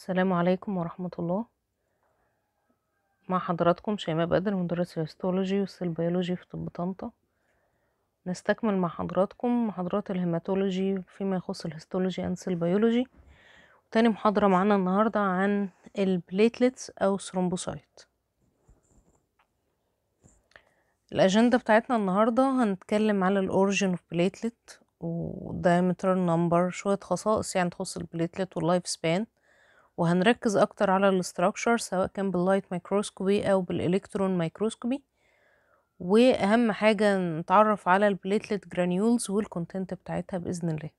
السلام عليكم ورحمة الله مع حضراتكم شيماء بدر درس الهيستولوجي بيولوجي في طب طنطا نستكمل مع حضراتكم محاضرات الهيماتولوجي فيما يخص الهيستولوجي اند بيولوجي وتاني محاضرة معانا النهاردة عن البليتلتس أو ثرومبوسايت الأجندة بتاعتنا النهاردة هنتكلم على الأورجين اوف بليتلت ودايمتر نمبر شوية خصائص يعني تخص البليتلت واللايف سبان وهنركز اكتر على الاستراكشر سواء كان باللايت مايكروسكوبي او بالالكترون مايكروسكوبي واهم حاجه نتعرف على البليتلت جرانيولز والكونتنت بتاعتها باذن الله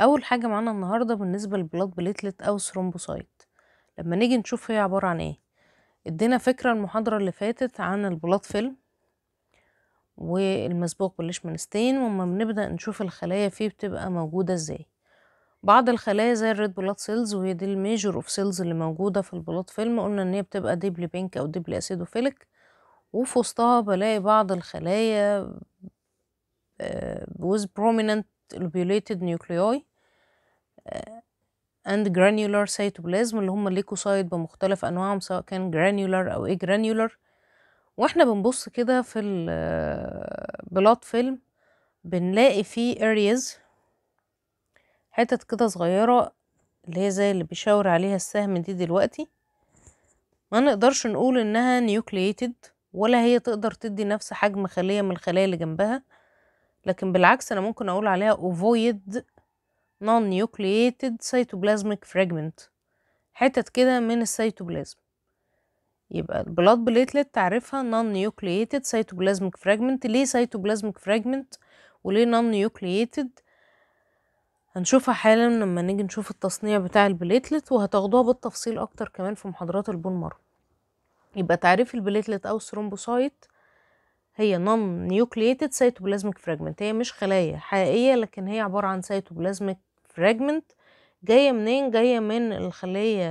اول حاجه معانا النهارده بالنسبه للبلاد بليتلت او ثرومبوسايت لما نيجي نشوف هي عباره عن ايه ادينا فكره المحاضره اللي فاتت عن البلاد فيلم والمسبوق بالليشمانستين وما بنبدأ نشوف الخلايا فيه بتبقى موجودة ازاي بعض الخلايا زي الريد بلاد سيلز وهي دي الميجور اوف سيلز اللي موجودة في البلاد فيلم قلنا ان هي بتبقى ديبلي بينك او ديبلي اسيدوفيلك وفي وسطها بلاقي بعض الخلايا آه، with prominent lobulated nuclei آه، and granular cytoplasm اللي هم الليكوسايد بمختلف انواعهم سواء كان granular او اجرانيولر واحنا بنبص كده في البلوت فيلم بنلاقي فيه اريز حتت كده صغيرة اللي هي زي اللي بيشاور عليها السهم دي دلوقتي ما نقدرش نقول انها نيوكليتد ولا هي تقدر تدي نفس حجم خلية من الخلايا اللي جنبها لكن بالعكس انا ممكن اقول عليها اوفويد نون نيوكليتد سيتوبلازميك فراجمنت حتت كده من السيتوبلازم يبقى البلاد بليتلت تعرفها نون نيوكليتد سيتوبلازميك فراجمنت ليه سيتوبلازميك فراجمنت وليه نون نيوكليتد هنشوفها حالا لما نيجي نشوف التصنيع بتاع البليتلت وهتاخدوها بالتفصيل اكتر كمان في محاضرات البون مارو يبقى تعريف البليتلت او الثرومبوسايت هي نون نيوكليتد سيتوبلازميك فراجمنت هي مش خلايا حقيقيه لكن هي عباره عن سيتوبلازميك فراجمنت جاية منين جاية من الخلية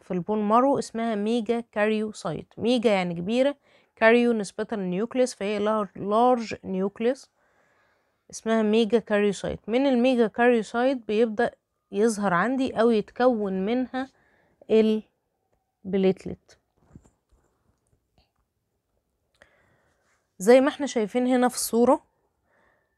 في البون مارو اسمها ميجا كاريو سايت ميجا يعني كبيرة كاريو نسبة للنيوكليس فهي لارج نيوكليس اسمها ميجا كاريوسايت من الميجا كاريوسايت بيبدأ يظهر عندي أو يتكون منها البليتلت زي ما احنا شايفين هنا في الصورة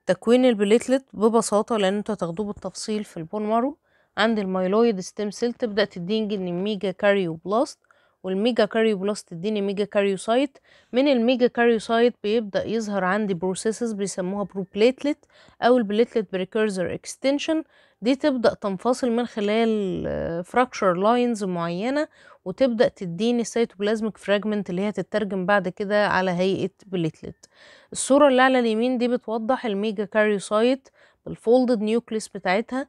تكوين البليتلت ببساطة لأن انتوا هتاخدوه بالتفصيل في البون مارو عند المايلويد ستيم سيل تبدأ تديني ميجا كاريو بلاست والميجا كاريو بلاست تديني ميجا كاريوسايت من الميجا كاريوسايت بيبدأ يظهر عندي بروسيسز بيسموها بروبليتلت أو البليتلت بريكيرزر اكستنشن دي تبدأ تنفصل من خلال فراكشر آه، لاينز معينة وتبدأ تديني سيتوبلازميك فراجمنت اللي هي تترجم بعد كده على هيئة بليتلت الصورة اللي على اليمين دي بتوضح الميجا كاريوسايت بالفولدد نيوكليس بتاعتها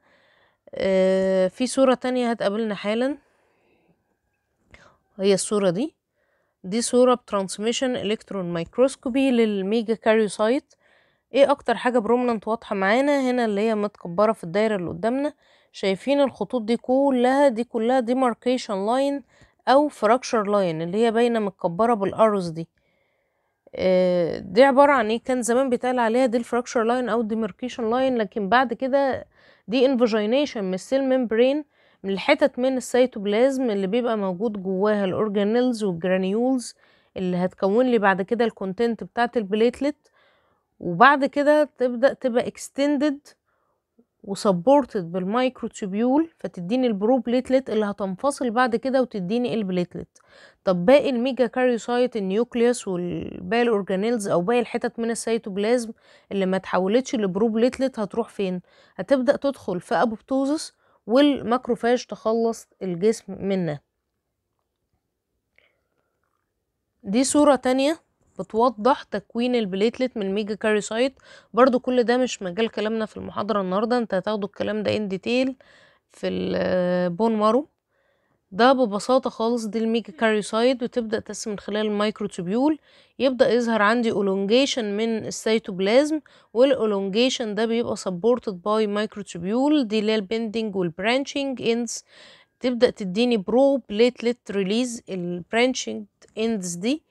آه، في صورة تانية هتقابلنا حالا هي الصورة دي دي صورة بترانسميشن الكترون مايكروسكوبي للميجا كاريوسايت ايه اكتر حاجة برومننت واضحة معانا هنا اللي هي متكبرة في الدايرة اللي قدامنا شايفين الخطوط دي كلها دي كلها ديماركيشن لاين او فراكشر لاين اللي هي باينة متكبرة بالارز دي آه، دي عبارة عن ايه كان زمان بيتقال عليها دي الفراكشر لاين او الديماركيشن لاين لكن بعد كده دي انفاجينيشن من السيل ممبرين من الحتت من السيتوبلازم اللي بيبقى موجود جواها الاورجانيلز والجرانيولز اللي هتكون لي بعد كده الكونتنت بتاعه البليتلت وبعد كده تبدا تبقى اكستندد وسبورتد بالمايكروتوبيول فتديني البروبليتلت اللي هتنفصل بعد كده وتديني البليتلت طب باقي الميجا كاريوسايت النيوكليوس والباقي الاورجانيلز او باقي الحتت من السيتوبلازم اللي ما لبرو لبروبليتلت هتروح فين هتبدا تدخل في ابوبتوزس والماكروفاج تخلص الجسم منها دي صورة تانية بتوضح تكوين البليتلت من ميجا كاريسايت برضو كل ده مش مجال كلامنا في المحاضرة النهاردة انت هتاخدوا الكلام ده ان ديتيل في البون مارو آه، ده ببساطة خالص دي الميجا كاريسايت وتبدأ تس من خلال الميكروتوبيول يبدأ يظهر عندي اولونجيشن من السيتوبلازم والاولونجيشن ده بيبقى supported باي مايكروتوبيول دي اللي هي البندنج والبرانشنج اندز تبدأ تديني برو بليتلت ريليز البرانشنج اندز دي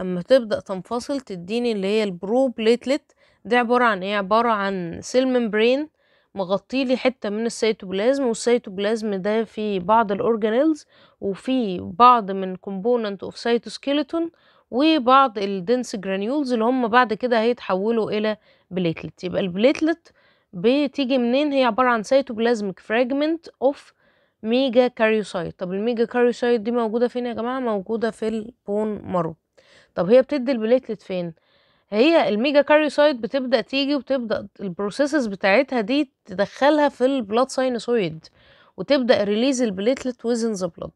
اما تبدأ تنفصل تديني اللي هي البرو بليتلت ده عبارة عن ايه عبارة عن سيل ممبرين مغطيلي حتة من السيتوبلازم والسيتوبلازم ده في بعض الاورجانيلز وفي بعض من كومبوننت اوف سيتوسكيلتون وبعض الدنس جرانيولز اللي هم بعد كده هيتحولوا الى بليتلت يبقى البليتلت بتيجي منين هي عبارة عن سيتوبلازمك فراجمنت اوف ميجا كاريوسايت طب الميجا كاريوسايت دي موجودة فين يا جماعة موجودة في البون مارو طب هي بتدي البليتلت فين هي الميجا كاريوسايت بتبدا تيجي وبتبدا البروسيسز بتاعتها دي تدخلها في البلاد ساينوسويد وتبدا ريليز البليتلت ويزن ذا بلاد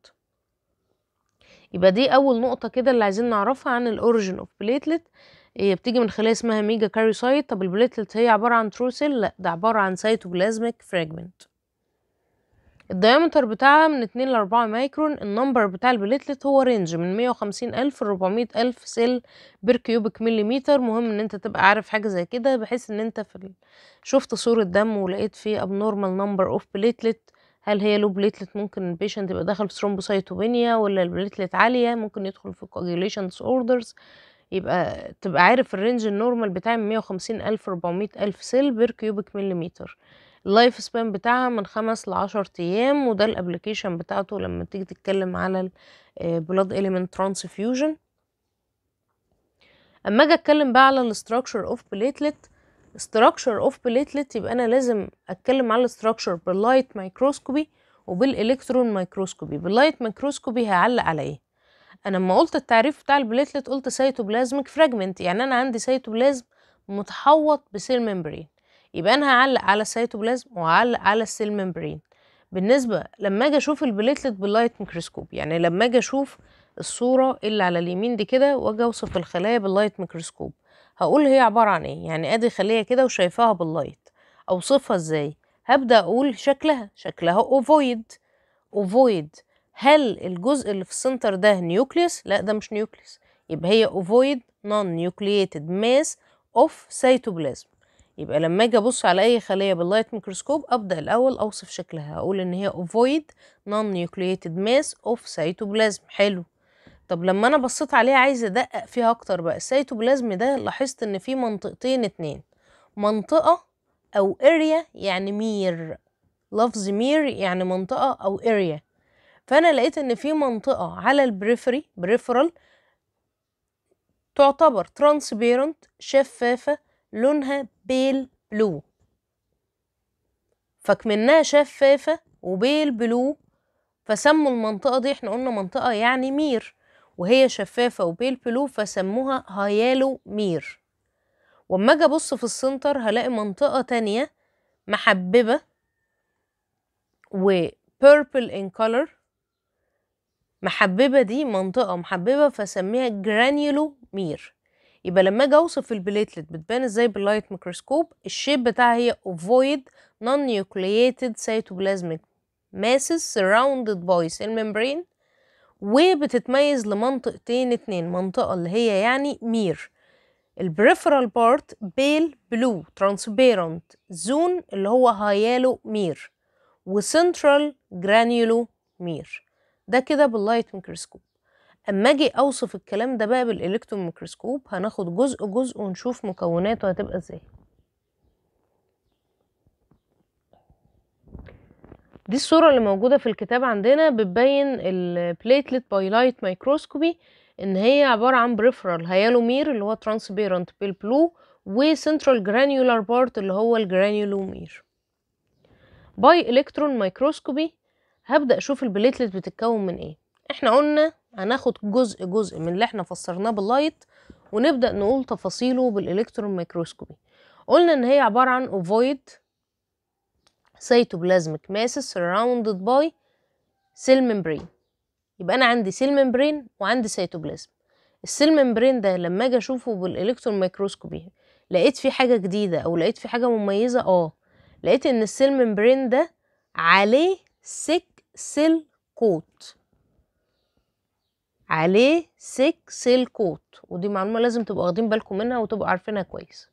يبقى دي اول نقطه كده اللي عايزين نعرفها عن الاوريجين اوف بليتلت هي بتيجي من خلايا اسمها ميجا كاريوسايت طب البليتلت هي عباره عن ترو سيل لا ده عباره عن سايتوبلازميك فراجمنت الديامتر بتاعها من 2 ل 4 مايكرون النمبر بتاع البليتلت هو رينج من 150 ألف ل 400 ألف سيل بير كيوبك مليمتر مهم ان انت تبقى عارف حاجة زي كده بحيث ان انت في شفت صورة دم ولقيت فيه ابنورمال نمبر اوف بليتلت هل هي لو بليتلت ممكن البيشنت يبقى داخل في ثرومبوسايتوبينيا ولا البليتلت عالية ممكن يدخل في كوجيليشن اوردرز يبقى تبقى عارف الرينج النورمال بتاع من 150 ألف ل 400 ألف سيل بير كيوبك مليمتر اللايف سبان بتاعها من خمس لعشر ايام وده الابلكيشن بتاعته لما تيجي تتكلم على البلاد اليمنت ترانسفيوجن اما اجي اتكلم بقى على الاستراكشر اوف بليتلت استراكشر اوف بليتلت يبقى انا لازم اتكلم على الاستراكشر باللايت مايكروسكوبي وبالالكترون مايكروسكوبي باللايت مايكروسكوبي هعلق على ايه انا لما قلت التعريف بتاع البليتلت قلت سيتوبلازمك فراجمنت يعني انا عندي سيتوبلازم متحوط بسيل ميمبرين يبقى انا هعلق على السيتوبلازم وهعلق على السيل ممبرين بالنسبه لما اجي اشوف البليتلت باللايت ميكروسكوب يعني لما اجي اشوف الصوره اللي على اليمين دي كده واجي اوصف الخلايا باللايت ميكروسكوب هقول هي عباره عن ايه يعني ادي خليه كده وشايفاها باللايت اوصفها ازاي هبدا اقول شكلها شكلها اوفويد اوفويد هل الجزء اللي في السنتر ده نيوكليس لا ده مش نيوكليس يبقى هي اوفويد نون نيوكلييتد ماس اوف سيتوبلازم يبقى لما اجي ابص على اي خليه باللايت ميكروسكوب ابدا الاول اوصف شكلها اقول ان هي اوفويد نون نيوكليتد ماس اوف سيتوبلازم حلو طب لما انا بصيت عليها عايزه ادقق فيها اكتر بقى السيتوبلازم ده لاحظت ان في منطقتين اتنين منطقه او اريا يعني مير لفظ مير يعني منطقه او اريا فانا لقيت ان في منطقه على البريفري بريفرال تعتبر ترانسبيرنت شفافه لونها بيل بلو فكمنها شفافة وبيل بلو فسموا المنطقة دي احنا قلنا منطقة يعني مير وهي شفافة وبيل بلو فسموها هيالو مير واما اجي ابص في السنتر هلاقي منطقة تانية محببة و ان كولر محببة دي منطقة محببة فسميها جرانيولو مير يبقى لما اجي اوصف البليتلت بتبان ازاي باللايت ميكروسكوب الشيب بتاعها هي اوفويد non-nucleated cytoplasmic masses surrounded by cell membrane وبتتميز لمنطقتين اتنين منطقة اللي هي يعني مير البريفرال بارت بيل بلو ترانسبيرنت زون اللي هو هيالو مير وسنترال جرانيولو مير ده كده باللايت ميكروسكوب اما اجي اوصف الكلام ده بقى بالالكترون ميكروسكوب هناخد جزء جزء ونشوف مكوناته هتبقى ازاي دي الصورة اللي موجودة في الكتاب عندنا بتبين باي بايلايت مايكروسكوبي ان هي عبارة عن بريفرال هيالومير اللي هو ترانسبيرنت بالبلو وسنترال جرانيولار بارت اللي هو الجرانيولومير باي الكترون مايكروسكوبي هبدأ اشوف البليتلت بتتكون من ايه احنا قلنا هناخد جزء جزء من اللي احنا فسرناه باللايت ونبدأ نقول تفاصيله بالإلكترون ميكروسكوبي قلنا إن هي عبارة عن أوفويد سيتوبلازمك ماسس surrounded باي سيل membrane يبقى أنا عندي سيل membrane وعندي سيتوبلازم السيل ممبرين ده لما اجي اشوفه بالالكترون ميكروسكوبي لقيت فيه حاجه جديده او لقيت فيه حاجه مميزه اه لقيت ان السيل ممبرين ده عليه سيك سيل كوت عليه سيك سيل كوت ودي معلومه لازم تبقوا واخدين بالكم منها وتبقوا عارفينها كويس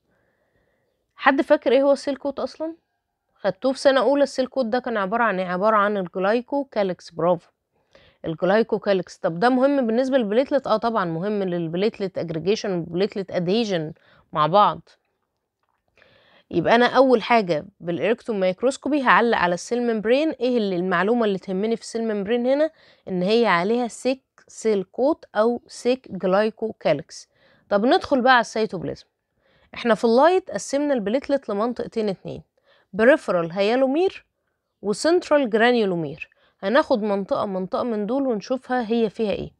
حد فاكر ايه هو السيل كوت اصلا خدتوه في سنه اولى السيل كوت ده كان عباره عن ايه عباره عن الجلايكو كالكس برافو الجلايكو كالكس طب ده مهم بالنسبه للبليتلت اه طبعا مهم للبليتلت اجريجيشن والبليتلت اديجن مع بعض يبقى انا اول حاجه بالالكترون مايكروسكوبي هعلق على السيل ميمبرين ايه اللي المعلومه اللي تهمني في السيل ميمبرين هنا ان هي عليها سيك سيلكوت أو سيك كالكس طب ندخل بقى على السيتوبلازم احنا في اللايت قسمنا البليتلت لمنطقتين اتنين بريفرال هيالومير وسنترال جرانيولومير هناخد منطقة منطقة من دول ونشوفها هي فيها ايه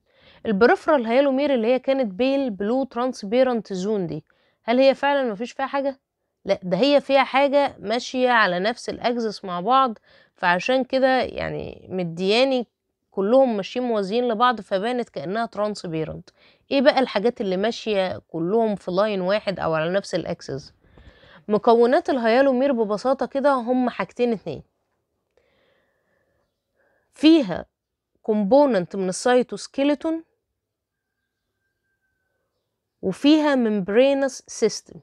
البريفرال هيالومير اللي هي كانت بيل بلو ترانسبيرنت زون دي هل هي فعلا مفيش فيها حاجة؟ لا ده هي فيها حاجة ماشية على نفس الاكسس مع بعض فعشان كده يعني مدياني كلهم ماشيين موازيين لبعض فبانت كأنها ترانس بيرنت ايه بقى الحاجات اللي ماشية كلهم في لاين واحد او على نفس الاكسس مكونات الهيالومير ببساطة كده هم حاجتين اتنين فيها كومبوننت من السيتوسكيلتون وفيها ممبرينس سيستم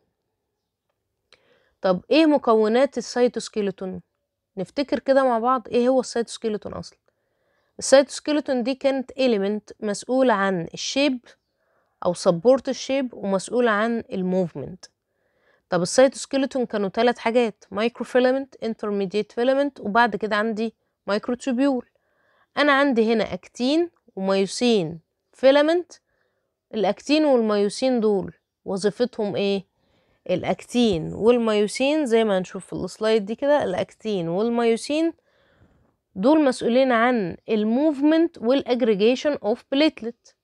طب ايه مكونات السيتوسكيلتون نفتكر كده مع بعض ايه هو السيتوسكيلتون اصلا السيتوسكيلتون دي كانت إليمنت مسؤولة عن الشيب أو سبورت الشيب ومسؤولة عن الموفمنت طب السيتوسكيلتون كانوا ثلاث حاجات مايكروفيلمنت انترميديت فيلمنت وبعد كده عندي مايكروتوبيول أنا عندي هنا أكتين وميوسين فيلمنت الأكتين والميوسين دول وظيفتهم إيه؟ الأكتين والميوسين زي ما هنشوف في السلايد دي كده الأكتين والميوسين دول مسؤولين عن الموفمنت والاجريجيشن اوف بليتلت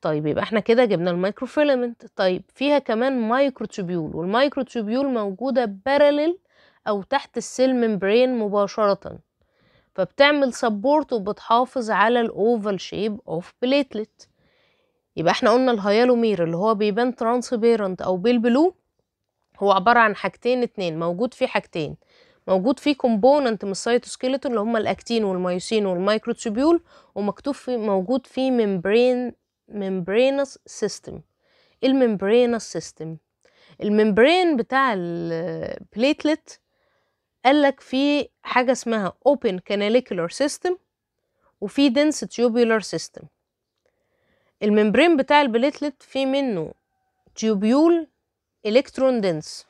طيب يبقى احنا كده جبنا الميكروفيلمنت طيب فيها كمان مايكروتوبيول والمايكروتوبيول موجوده بارالل او تحت السيل ممبرين مباشره فبتعمل سبورت وبتحافظ على الاوفال شيب اوف بليتلت يبقى احنا قلنا الهيالومير اللي هو بيبان ترانسبيرنت او بالبلو هو عباره عن حاجتين اتنين موجود فيه حاجتين موجود فيه كومبوننت من السيتوسكيلتون اللي هم الاكتين والمايوسين والمايكروتوبيول ومكتوب فيه موجود فيه ممبرين ممبرينس سيستم ايه الممبرينس سيستم الممبرين بتاع البليتلت قالك في حاجه اسمها open canalicular system وفي dense tubular system الممبرين بتاع البليتلت فيه منه تيوبيول الكترون دنس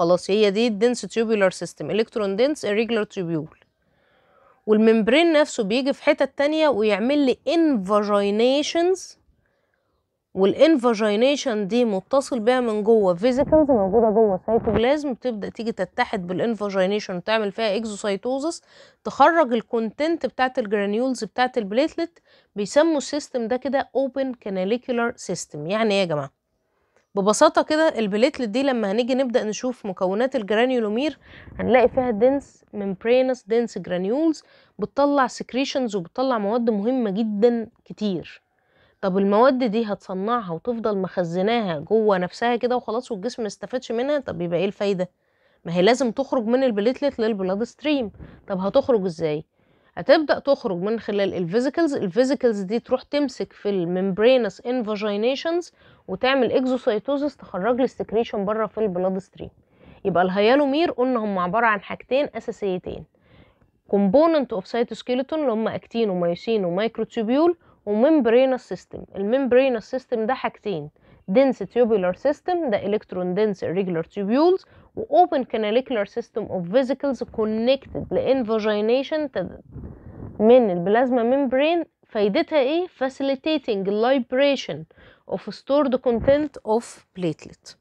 خلاص هي دي الدنس تيوبولار سيستم الكترون دنس irregular تيوبول والممبرين نفسه بيجي في حتة تانية ويعمل لي انفاجينيشنز والانفاجينيشن دي متصل بيها من جوه فيزيكالز موجوده جوه سيتوبلازم بتبدا تيجي تتحد بالانفاجينيشن وتعمل فيها اكزوسايتوزس تخرج الكونتنت بتاعه الجرانيولز بتاعه البليتلت بيسموا السيستم ده كده اوبن كاناليكولار سيستم يعني ايه يا جماعه ببساطة كده البليتلت دي لما هنيجي نبدأ نشوف مكونات الجرانيولومير هنلاقي فيها دنس ممبرينس دنس جرانيولز بتطلع سكريشنز وبتطلع مواد مهمة جدا كتير طب المواد دي هتصنعها وتفضل مخزناها جوه نفسها كده وخلاص والجسم ما استفادش منها طب يبقى ايه الفايدة؟ ما هي لازم تخرج من البليتلت للبلاد ستريم طب هتخرج ازاي؟ هتبدأ تخرج من خلال الفيزيكلز الفيزيكلز دي تروح تمسك في الممبرينس انفاجينيشنز وتعمل اكزوسايتوزس تخرج لي السكريشن بره في البلاد ستريم يبقى الهيالومير قلنا هم عبارة عن حاجتين أساسيتين كومبوننت اوف سايتوسكيلتون اللي هم اكتين ومايوسين ومايكروتوبيول وممبرينس سيستم الممبرينس سيستم ده حاجتين dense tubular system ده electron dense irregular tubules و open canalicular system of vesicles connected لانفاجينation من البلازما membrane فايدتها ايه facilitating liberation of stored content of platelet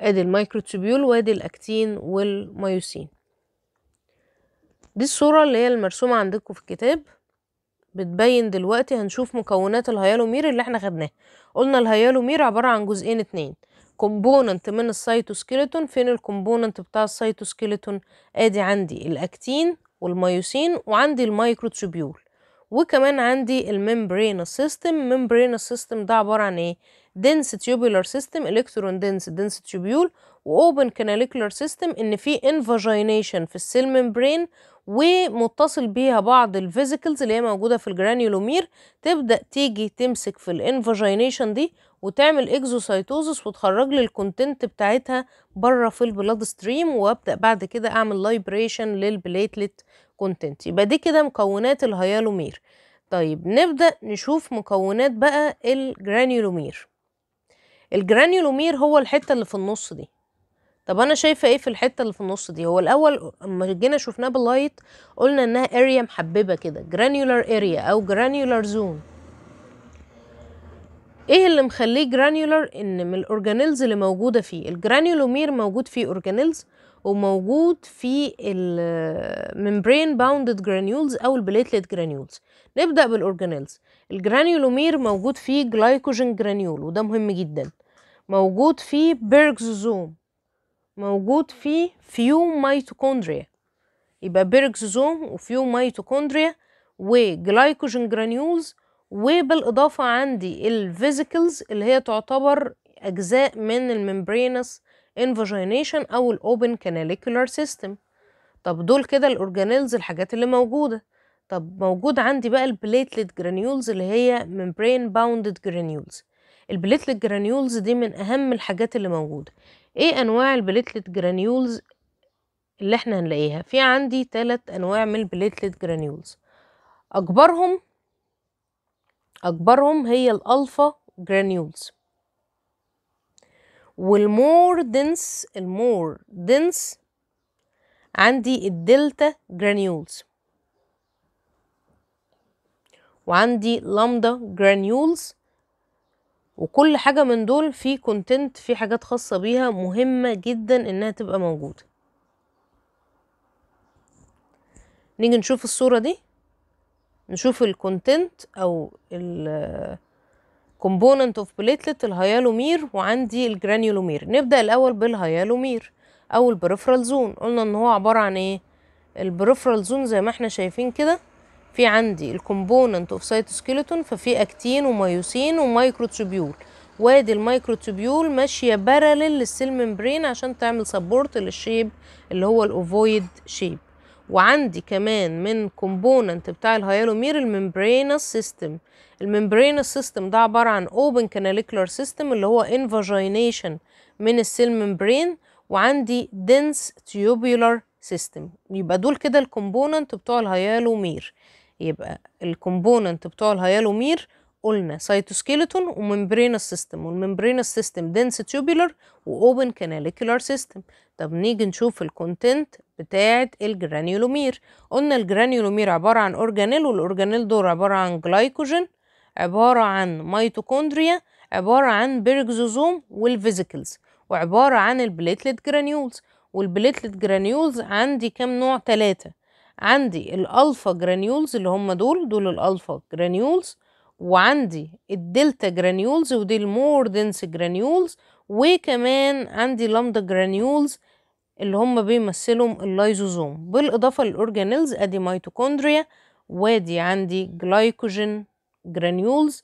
ادي الميكروتوبيول وادي الاكتين والمايوسين دي الصورة اللي هي المرسومة عندكم في الكتاب بتبين دلوقتي هنشوف مكونات الهيالومير اللي احنا خدناه قلنا الهيالومير عبارة عن جزئين اتنين كومبوننت من السيتوسكيلتون فين الكومبوننت بتاع السيتوسكيلتون ادي عندي الاكتين والمايوسين وعندي الميكروتوبيول وكمان عندي الممبرين سيستم ممبرين سيستم ده عبارة عن ايه دنس tubular سيستم الكترون دنس دنس tubule واوبن canalicular system ان في invagination في السيل ممبرين ومتصل بيها بعض الفيزيكلز اللي هي موجودة في الجرانيولومير تبدأ تيجي تمسك في الانفاجينيشن دي وتعمل اكزوسايتوزس وتخرج لي الكونتنت بتاعتها بره في البلاد ستريم وابدأ بعد كده اعمل لايبريشن للبليتلت كونتنت يبقى دي كده مكونات الهيالومير طيب نبدأ نشوف مكونات بقى الجرانيولومير الجرانيولومير هو الحتة اللي في النص دي طب انا شايفه ايه في الحته اللي في النص دي هو الاول اما جينا شفناه باللايت قلنا انها اريا محببه كده جرانيولار اريا او جرانيولار زون ايه اللي مخليه جرانيولار ان من الاورجانيلز اللي موجوده فيه الجرانيولومير موجود فيه اورجانيلز وموجود في الممبرين باوندد جرانيولز او البليتليت جرانيولز نبدا بالاورجانيلز الجرانيولومير موجود فيه جلايكوجين جرانيول وده مهم جدا موجود فيه بيرجز زون موجود فيه فيو ميتوكوندريا يبقى بيركسوزوم وفيو ميتوكوندريا وجلايكوجين جرانيولز وبالإضافة عندي الفيزيكلز اللي هي تعتبر أجزاء من الممبرينس انفاجينيشن أو الأوبن كاناليكولار سيستم طب دول كده الأورجانيلز الحاجات اللي موجودة طب موجود عندي بقى البليتلت جرانيولز اللي هي ممبرين باوندد جرانيولز البليتلت جرانيولز دي من اهم الحاجات اللي موجوده ايه انواع البليتلت جرانيولز اللي احنا هنلاقيها في عندي تلات انواع من البليتلت جرانيولز اكبرهم اكبرهم هي الالفا جرانيولز والمور دنس المور دنس عندي الدلتا جرانيولز وعندي لامدا جرانيولز وكل حاجة من دول في كونتنت في حاجات خاصة بيها مهمة جدا انها تبقى موجودة نيجي نشوف الصورة دي نشوف الكونتنت او component اوف بليتلت الهيالومير وعندي الجرانيولومير نبدأ الاول بالهيالومير او البريفرال زون قلنا ان هو عبارة عن ايه البريفرال زون زي ما احنا شايفين كده في عندي الكومبوننت اوف سيتوسكيلتون ففي اكتين وميوسين ومايكروتوبيول وادي المايكروتوبيول ماشيه باراليل للسيل ممبرين عشان تعمل سبورت للشيب اللي هو الاوفويد شيب وعندي كمان من كومبوننت بتاع الهيالومير الممبرينس سيستم الممبرينس سيستم ده عباره عن اوبن كاناليكولار سيستم اللي هو انفاجينيشن من السيل ممبرين وعندي دنس تيوبولار سيستم يبقى دول كده الكومبوننت بتوع الهيالومير يبقى الكومبوننت بتوع الهيالومير قلنا سيتوسكيلتون وممبرينا سيستم والممبرينا سيستم دنس تيوبولار واوبن كاناليكولار سيستم طب نيجي نشوف الكونتنت بتاعه الجرانيولومير قلنا الجرانيولومير عباره عن اورجانيل والاورجانيل دول عباره عن جلايكوجين عباره عن ميتوكوندريا عباره عن بيرجزوزوم والفيزيكلز وعباره عن البليتليت جرانيولز والبليتليت جرانيولز عندي كام نوع تلاتة عندي الالفا جرانيولز اللي هم دول دول الالفا جرانيولز وعندي الدلتا جرانيولز ودي المور دنس جرانيولز وكمان عندي لامدا جرانيولز اللي هم بيمثلهم اللايزوزوم بالاضافه للاورجانيلز ادي ميتوكوندريا وادي عندي جلايكوجين جرانيولز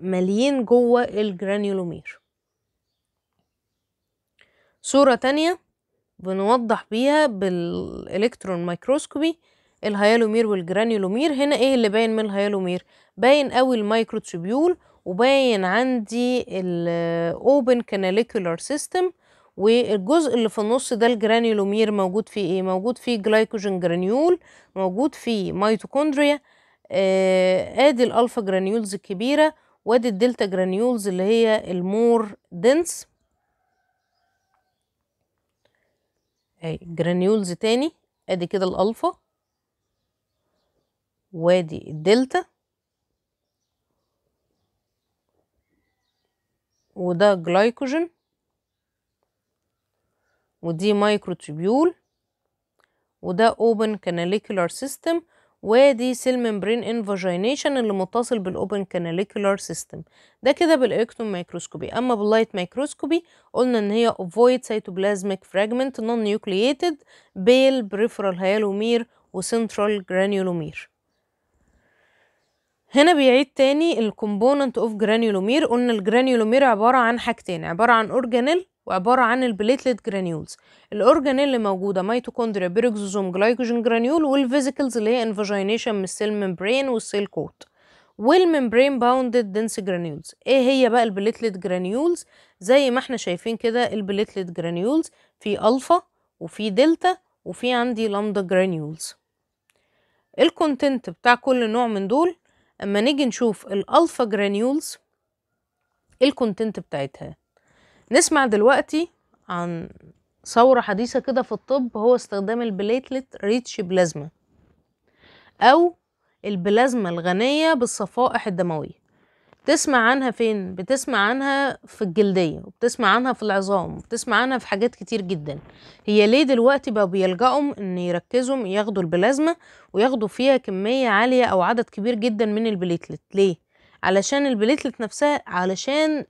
مليين جوه الجرانيولومير صورة تانية بنوضح بيها بالالكترون مايكروسكوبي الهيالومير والجرانيولومير هنا ايه اللي باين من الهيالومير باين قوي المايكروتوبيول وباين عندي الاوبن كاناليكولار سيستم والجزء اللي في النص ده الجرانيولومير موجود فيه ايه موجود فيه جلايكوجين جرانيول موجود فيه ميتوكوندريا آه ادي الالفا جرانيولز الكبيره وادي الدلتا جرانيولز اللي هي المور دنس اهي جرانيولز تاني ادي كده الالفا وادي الدلتا وده جلايكوجين ودي مايكروتوبيول وده اوبن كاناليكولار سيستم ودي سيل ممبرين انفاجينيشن اللي متصل بالاوبن كاناليكولار سيستم ده كده بالاكتون مايكروسكوبي اما باللايت مايكروسكوبي قلنا ان هي افويد سيتوبلازميك فراجمنت نون نيوكليتد بيل بريفرال هيالومير وسنترال جرانيولومير هنا بيعيد تاني الكومبوننت اوف جرانيولومير قلنا الجرانيولومير عباره عن حاجتين عباره عن اورجانيل وعبارة عن البليتلت جرانيولز الأورجان اللي موجودة ميتوكوندريا بيركزوزوم جلايكوجين جرانيول والفيزيكلز اللي هي انفاجينيشن من السيل ممبرين والسيل كوت والممبرين باوندد دنس جرانيولز ايه هي بقى البليتلت جرانيولز زي ما احنا شايفين كده البليتلت جرانيولز في الفا وفي دلتا وفي عندي لامدا جرانيولز الكونتنت بتاع كل نوع من دول اما نيجي نشوف الالفا جرانيولز الكونتنت بتاعتها نسمع دلوقتي عن ثورة حديثة كده في الطب هو استخدام البليتلت ريتش بلازما أو البلازما الغنية بالصفائح الدموية تسمع عنها فين؟ بتسمع عنها في الجلدية وبتسمع عنها في العظام وبتسمع عنها في حاجات كتير جدا هي ليه دلوقتي بقوا بيلجأوا ان يركزوا ياخدوا البلازما وياخدوا فيها كمية عالية او عدد كبير جدا من البليتلت ليه؟ علشان البليتلت نفسها علشان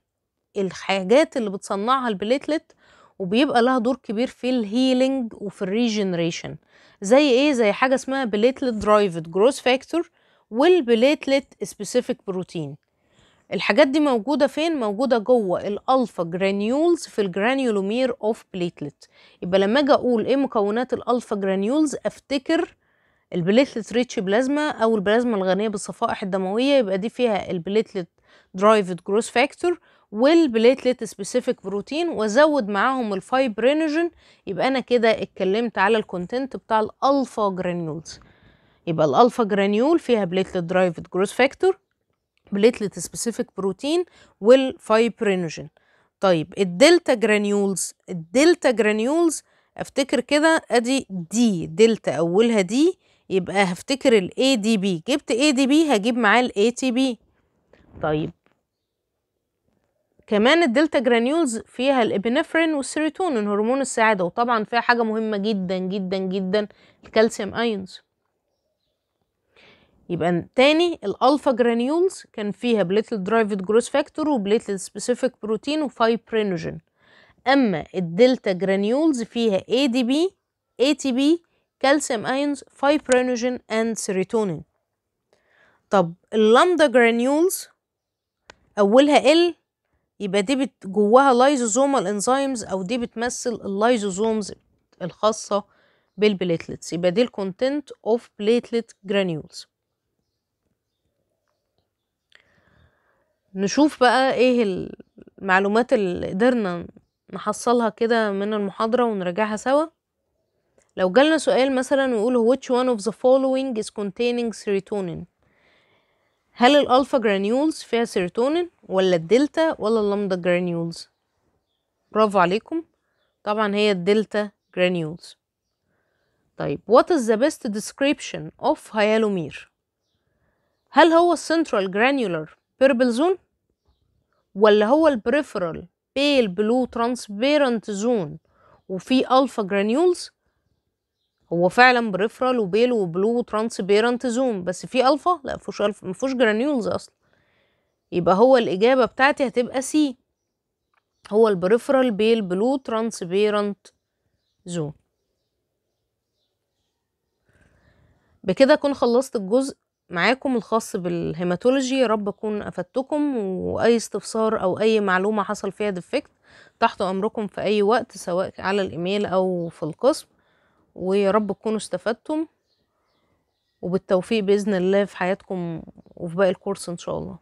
الحاجات اللي بتصنعها البليتلت وبيبقى لها دور كبير في الهيلينج وفي الريجنريشن زي ايه زي حاجه اسمها بليتلت درايفد جروث فاكتور والبليتلت سبيسيفيك بروتين الحاجات دي موجوده فين موجوده جوه الالفا جرانيولز في الجرانيولومير اوف بليتلت يبقى لما اجي اقول ايه مكونات الالفا جرانيولز افتكر البليتلت ريتش بلازما او البلازما الغنيه بالصفائح الدمويه يبقى دي فيها البليتلت درايفد جروث فاكتور والبليتليت سبيسيفيك بروتين وازود معاهم الفايبرينوجين يبقى انا كده اتكلمت على الكونتنت بتاع الالفا جرانيولز يبقى الالفا جرانيول فيها بليتليت درايفد جروث فاكتور بليتليت سبيسيفيك بروتين والفايبرينوجين طيب الدلتا جرانيولز الدلتا جرانيولز افتكر كده ادي دي دلتا اولها دي يبقى هفتكر دي ADB جبت ADB هجيب معاه تي ATP طيب كمان الدلتا جرانيولز فيها الابنفرين والسيروتونين هرمون السعادة وطبعا فيها حاجة مهمة جدا جدا جدا الكالسيوم ايونز يبقى تاني الالفا جرانيولز كان فيها بليتل درايفد جروس فاكتور وبليتل سبيسيفيك بروتين وفايبرينوجين اما الدلتا جرانيولز فيها اي دي بي اي تي بي كالسيوم ايونز فايبرينوجين اند سيروتونين طب اللامدا جرانيولز اولها ال يبقى دي بت جواها لايزوزومال انزيمز او دي بتمثل اللايزوزومز الخاصه بالبليتلتس يبقى دي الكونتنت اوف بليتلت جرانيولز نشوف بقى ايه المعلومات اللي قدرنا نحصلها كده من المحاضرة ونراجعها سوا لو جالنا سؤال مثلا ويقول which one of the following is containing serotonin هل الالفا جرانيولز فيها سيروتونين ولا الدلتا ولا اللامدا جرانيولز برافو عليكم طبعا هي الدلتا جرانيولز طيب what is the best description of هيالومير هل هو central granular purple zone ولا هو peripheral pale blue transparent zone وفي alpha granules هو فعلا بريفرال وبيل وبلو وترانسبيرنت زوم بس في الفا لا مفيهوش الفا مفيهوش جرانيولز اصلا يبقى هو الاجابه بتاعتي هتبقى سي هو البريفرال بيل بلو ترانسبيرنت زوم بكده اكون خلصت الجزء معاكم الخاص بالهيماتولوجي يا رب اكون افدتكم واي استفسار او اي معلومه حصل فيها ديفكت تحت امركم في اي وقت سواء على الايميل او في القسم ويا رب تكونوا استفدتم وبالتوفيق بإذن الله في حياتكم وفي باقي الكورس إن شاء الله